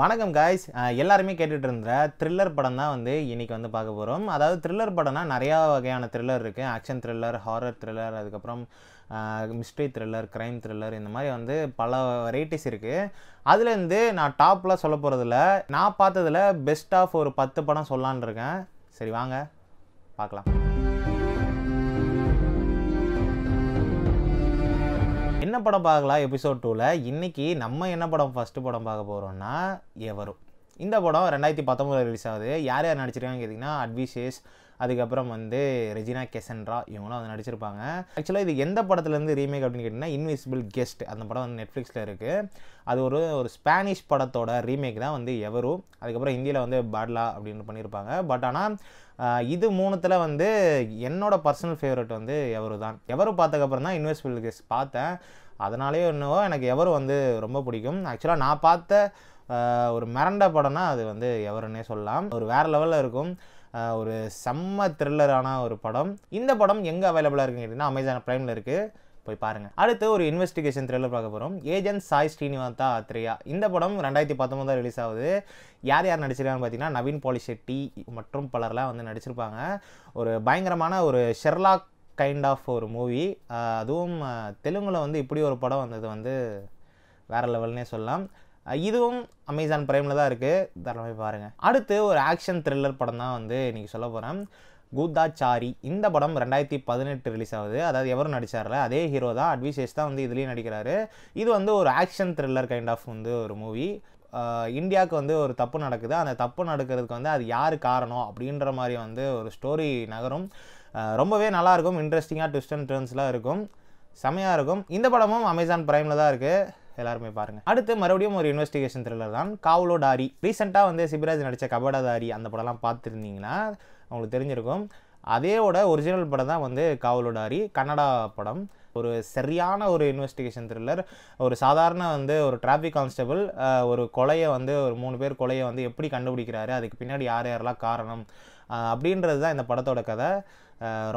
வணக்கம் காய்ஸ் எல்லாருமே கேட்டுகிட்டு இருந்த த்ரில்லர் படம் தான் வந்து இன்றைக்கி வந்து பார்க்க போகிறோம் அதாவது த்ரில்லர் படம்னா நிறையா வகையான த்ரில்லர் இருக்குது ஆக்ஷன் த்ரில்லர் ஹாரர் த்ரில்லர் அதுக்கப்புறம் மிஸ்ட்ரி த்ரில்லர் க்ரைம் த்ரில்லர் இந்த மாதிரி வந்து பல வெரைட்டிஸ் இருக்குது அதுலேருந்து நான் டாப்பில் சொல்ல போகிறதில்ல நான் பார்த்ததில் பெஸ்ட் ஆஃப் ஒரு பத்து படம் சொல்லான் இருக்கேன் சரி வாங்க பார்க்கலாம் என்ன படம் பார்க்கலாம் எபிசோட் டூவில் இன்றைக்கி நம்ம என்ன படம் ஃபஸ்ட்டு படம் பார்க்க போகிறோன்னா எவரும் இந்த படம் ரெண்டாயிரத்தி பத்தொம்பதில் ரிலீஸ் ஆகுது யார் யார் நடிச்சிருக்காங்கன்னு கேட்டிங்கன்னா அட்விஷேஷ் அதுக்கப்புறம் வந்து ரெஜினா கெசன்ரா இவங்களும் வந்து நடிச்சிருப்பாங்க ஆக்சுவலாக இது எந்த படத்துலேருந்து ரீமேக் அப்படின்னு கேட்டிங்கன்னா இன்விசிபிள் கெஸ்ட் அந்த படம் வந்து நெட்ஃப்ளிக்ஸில் இருக்குது அது ஒரு ஒரு ஸ்பானிஷ் படத்தோட ரீமேக் தான் வந்து எவரும் அதுக்கப்புறம் ஹிந்தியில் வந்து பாட்லா அப்படின்னு பண்ணியிருப்பாங்க பட் ஆனால் இது மூணுத்தில் வந்து என்னோடய பர்சனல் ஃபேவரட் வந்து எவரு தான் எவரு பார்த்ததுக்கப்புறம் தான் இன்வெஸ்ட்பிள் கெஸ்ட் பார்த்தேன் அதனாலேயே என்னவோ எனக்கு எவரும் வந்து ரொம்ப பிடிக்கும் ஆக்சுவலாக நான் பார்த்த ஒரு மிரண்ட படம்னா அது வந்து எவருன்னே சொல்லலாம் ஒரு வேறு லெவலில் இருக்கும் ஒரு செம்ம த்ரில்லரான ஒரு படம் இந்த படம் எங்கே அவைலபிளாக இருக்குன்னு கேட்டிங்கன்னா அமேசான் ப்ரைமில் இருக்குது போய் பாருங்கள் அடுத்து ஒரு இன்வெஸ்டிகேஷன் த்ரில்லர் பார்க்க போகிறோம் ஏஜென்ட் சாய் ஸ்ரீனிவாந்தா அத்ரியா இந்த படம் ரெண்டாயிரத்தி பத்தொம்போது ரிலீஸ் ஆகுது யார் யார் நடிச்சிருக்காங்கன்னு பார்த்தீங்கன்னா நவீன் பாலிஷெட்டி மற்றும் பலர்லாம் வந்து நடிச்சிருப்பாங்க ஒரு பயங்கரமான ஒரு ஷெர்லாக் கைண்ட் ஆஃப் ஒரு மூவி அதுவும் தெலுங்கில் வந்து இப்படி ஒரு படம் வந்தது வந்து வேறு லெவல்னே சொல்லலாம் இதுவும் அமேசான் பிரைமில் தான் இருக்குது தரமே பாருங்கள் அடுத்து ஒரு ஆக்ஷன் த்ரில்லர் படம் தான் வந்து இன்றைக்கி சொல்ல போகிறேன் கூதாச்சாரி இந்த படம் ரெண்டாயிரத்தி பதினெட்டு ரிலீஸ் ஆகுது அதாவது எவரும் நடித்தார்ல அதே ஹீரோ தான் அட்விசேஷ் தான் வந்து இதுலேயும் நடிக்கிறாரு இது வந்து ஒரு ஆக்ஷன் த்ரில்லர் கைண்ட் ஆஃப் வந்து ஒரு மூவி இந்தியாவுக்கு வந்து ஒரு தப்பு நடக்குது அந்த தப்பு நடக்கிறதுக்கு வந்து அது யார் காரணம் அப்படின்ற மாதிரி வந்து ஒரு ஸ்டோரி நகரும் ரொம்பவே நல்லாயிருக்கும் இன்ட்ரெஸ்டிங்காக ட்விஸ்ட் அண்ட் டர்ன்ஸ்லாம் இருக்கும் செமையாக இருக்கும் இந்த படமும் அமேசான் ப்ரைமில் தான் இருக்குது எல்லாருமே பாருங்கள் அடுத்து மறுபடியும் ஒரு இன்வெஸ்டிகேஷன் த்ரில்லர் தான் காவலோ டாரி ரீசெண்டாக வந்து சிபிராஜ் நடித்த கபடாதாரி அந்த படம்லாம் பார்த்துருந்தீங்கன்னா உங்களுக்கு தெரிஞ்சிருக்கும் அதேவோட ஒரிஜினல் படம் தான் வந்து காவலோ டாரி கன்னடா படம் ஒரு சரியான ஒரு இன்வெஸ்டிகேஷன் த்ரில்லர் ஒரு சாதாரண வந்து ஒரு டிராஃபிக் கான்ஸ்டபிள் ஒரு கொலையை வந்து ஒரு மூணு பேர் கொலையை வந்து எப்படி கண்டுபிடிக்கிறாரு அதுக்கு பின்னாடி யார் யாரெல்லாம் காரணம் அப்படின்றது தான் இந்த படத்தோட கதை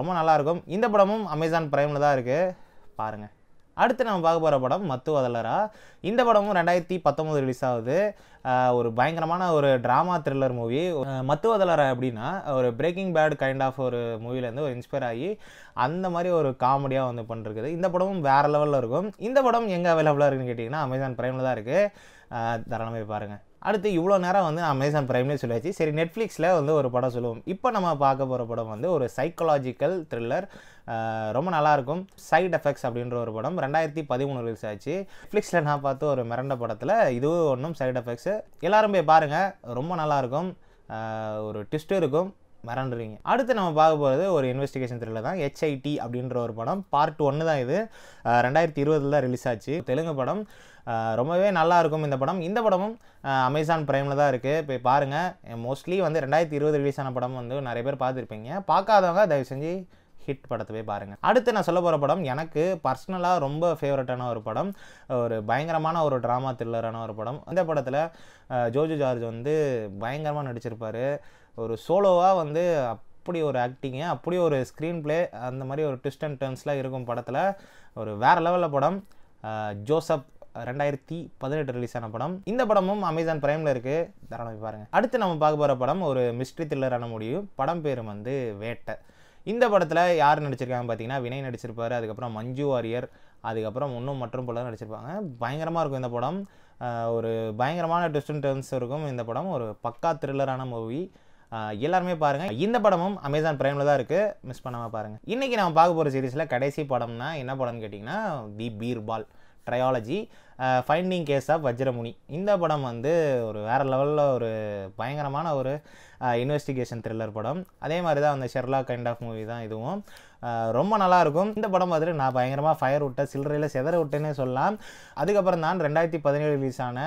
ரொம்ப நல்லாயிருக்கும் இந்த படமும் அமேசான் ப்ரைமில் தான் இருக்குது பாருங்கள் அடுத்து நம்ம பார்க்க போகிற படம் மத்து வதலரா இந்த படமும் ரெண்டாயிரத்தி பத்தொம்போது ரிலீஸ் ஆகுது ஒரு பயங்கரமான ஒரு ட்ராமா த்ரில்லர் மூவி மத்து வதலரா அப்படின்னா ஒரு பிரேக்கிங் பேட் கைண்ட் ஆஃப் ஒரு மூவிலேருந்து ஒரு இன்ஸ்பயர் ஆகி அந்த மாதிரி ஒரு காமெடியாக வந்து பண்ணிருக்குது இந்த படமும் வேறு லெவலில் இருக்கும் இந்த படம் எங்கே அவைலபிளாக இருக்குன்னு கேட்டிங்கன்னா அமேசான் ப்ரைமில் தான் இருக்குது தரணமே பாருங்கள் அடுத்து இவ்வளோ நேரம் வந்து நான் அமேசான் ப்ரைம்லேயே சொல்லியாச்சு சரி நெட்ஃப்ளிக்ஸில் வந்து ஒரு படம் சொல்லுவோம் இப்போ நம்ம பார்க்க போகிற படம் வந்து ஒரு சைக்கலாஜிக்கல் த்ரில்லர் ரொம்ப நல்லாயிருக்கும் சைட் எஃபெக்ட்ஸ் அப்படின்ற ஒரு படம் ரெண்டாயிரத்தி பதிமூணு ரிலீஸ் ஆச்சு ஃப்ளிக்ஸில் நான் பார்த்து ஒரு மிரண்ட படத்தில் இதுவும் ஒன்றும் சைட் எஃபெக்ட்ஸு எல்லோரும் போய் பாருங்கள் ரொம்ப நல்லாயிருக்கும் ஒரு ட்விஸ்ட்டும் இருக்கும் மறந்துடுவீங்க அடுத்து நம்ம பார்க்க போகிறது ஒரு இன்வெஸ்டிகேஷன் த்ரில்லர் தான் ஹெச்ஐடி அப்படின்ற ஒரு படம் பார்ட் ஒன்று தான் இது ரெண்டாயிரத்தி இருபதில் தான் ரிலீஸ் ஆச்சு தெலுங்கு படம் ரொம்பவே நல்லா இருக்கும் இந்த படம் இந்த படமும் அமேசான் ப்ரைமில் தான் இருக்குது போய் பாருங்கள் மோஸ்ட்லி வந்து ரெண்டாயிரத்தி இருபது ரிலீஸ் ஆன படம் வந்து நிறைய பேர் பார்த்துருப்பீங்க பார்க்காதவங்க தயவு செஞ்சு ஹிட் படத்தை போய் பாருங்கள் அடுத்து நான் சொல்ல போகிற படம் எனக்கு பர்சனலாக ரொம்ப ஃபேவரட்டான ஒரு படம் ஒரு பயங்கரமான ஒரு ட்ராமா த்ரில்லரான ஒரு படம் இந்த படத்தில் ஜோஜு ஜார்ஜ் வந்து பயங்கரமாக நடிச்சிருப்பார் ஒரு சோலோவாக வந்து அப்படி ஒரு ஆக்டிங்கு அப்படி ஒரு ஸ்க்ரீன் ப்ளே அந்த மாதிரி ஒரு ட்விஸ்ட் அண்ட் டேர்ன்ஸ்லாம் இருக்கும் படத்தில் ஒரு வேறு லெவலில் படம் ஜோசப் ரெண்டாயிரத்தி பதினெட்டு ரிலீஸ் ஆன படம் இந்த படமும் அமேசான் பிரைமில் இருக்குது தாராளமாக பாருங்கள் அடுத்து நம்ம பார்க்க போகிற படம் ஒரு மிஸ்ட்ரி த்ரில்லரான முடியும் படம் பேர் வந்து வேட்டை இந்த படத்தில் யார் நடிச்சிருக்காங்க பார்த்தீங்கன்னா வினய் நடிச்சிருப்பார் அதுக்கப்புறம் மஞ்சு வாரியர் அதுக்கப்புறம் இன்னும் மற்றும் பலர் நடிச்சிருப்பாங்க பயங்கரமாக இருக்கும் இந்த படம் ஒரு பயங்கரமான ட்விஸ்ட் அண்ட் டர்ன்ஸ் இருக்கும் இந்த படம் ஒரு பக்கா த்ரில்லரான மூவி எல்லாருமே பாருங்கள் இந்த படமும் அமேசான் ப்ரைமில் தான் இருக்குது மிஸ் பண்ணாமல் பாருங்கள் இன்றைக்கி நம்ம பார்க்க போகிற சீரீஸில் கடைசி படம்னா என்ன படம்னு கேட்டிங்கன்னா the Birbal trilogy finding case of Vajramuni இந்த படம் வந்து ஒரு வேறு லெவலில் ஒரு பயங்கரமான ஒரு இன்வெஸ்டிகேஷன் த்ரில்லர் படம் அதே மாதிரி தான் அந்த ஷெர்லா கைண்ட் ஆஃப் மூவி தான் இதுவும் ரொம்ப நல்லாயிருக்கும் இந்த படம் பார்த்துட்டு நான் பயங்கரமாக ஃபயர் விட்டேன் சில்லறையில் செதற விட்டேன்னே சொல்லலாம் அதுக்கப்புறம் தான் ரெண்டாயிரத்தி பதினேழு ரிலீஸான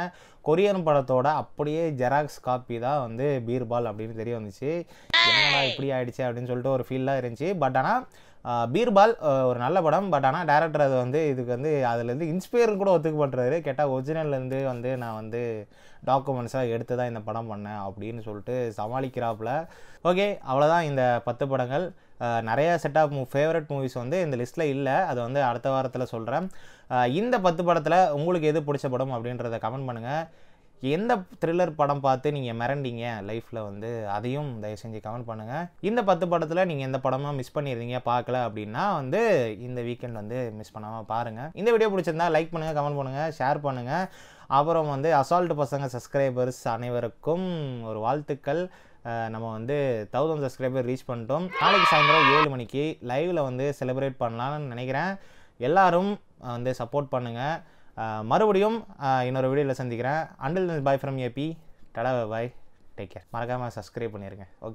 கொரியன் படத்தோட அப்படியே ஜெராக்ஸ் காப்பி தான் வந்து பீர்பால் அப்படின்னு தெரிய வந்துச்சு என்னடா இப்படி ஆகிடுச்சு அப்படின்னு சொல்லிட்டு ஒரு ஃபீல்லாக இருந்துச்சு பட் ஆனால் பீர்பால் ஒரு நல்ல படம் பட் ஆனால் டேரக்டர் அது வந்து இதுக்கு வந்து அதுலேருந்து இன்ஸ்பயர் கூட ஒத்துக்க பண்ணுறாரு கேட்டால் ஒரிஜினல்லேருந்து வந்து நான் வந்து டாக்குமெண்ட்ஸாக எடுத்து தான் இந்த படம் பண்ணேன் அப்படின்னு சொல்லிட்டு சமாளிக்கிறாப்புல ஓகே அவ்வளோதான் இந்த பத்து படங்கள் நிறைய செட் ஆஃப் ஃபேவரட் மூவிஸ் வந்து இந்த லிஸ்ட்டில் இல்லை அது வந்து அடுத்த வாரத்தில் சொல்கிறேன் இந்த பத்து படத்தில் உங்களுக்கு எது பிடிச்ச படம் அப்படின்றத கமெண்ட் பண்ணுங்கள் எந்த த்ரில்லர் படம் பார்த்து நீங்கள் மிரண்டிங்க லைஃப்பில் வந்து அதையும் தயவு செஞ்சு கமெண்ட் பண்ணுங்கள் இந்த பத்து படத்தில் நீங்கள் எந்த படமாக மிஸ் பண்ணியிருந்தீங்க பார்க்கல அப்படின்னா வந்து இந்த வீக்கெண்ட் வந்து மிஸ் பண்ணாமல் பாருங்கள் இந்த வீடியோ பிடிச்சிருந்தா லைக் பண்ணுங்கள் கமெண்ட் பண்ணுங்கள் ஷேர் பண்ணுங்கள் அப்புறம் வந்து அசால்ட் பசங்க சப்ஸ்கிரைபர்ஸ் அனைவருக்கும் ஒரு வாழ்த்துக்கள் நம்ம வந்து தௌசண்ட் சப்ஸ்கிரைபர் ரீச் பண்ணிட்டோம் நாளைக்கு சாயந்தரம் ஏழு மணிக்கு லைவில் வந்து செலிப்ரேட் பண்ணலான்னு நினைக்கிறேன் எல்லோரும் வந்து சப்போர்ட் பண்ணுங்கள் மறுபடியும் இன்னொரு வீடியோவில் சந்திக்கிறேன் until bye from AP tata bye take care மறக்காமல் சப்ஸ்கிரைப் பண்ணிடுங்க ஓகே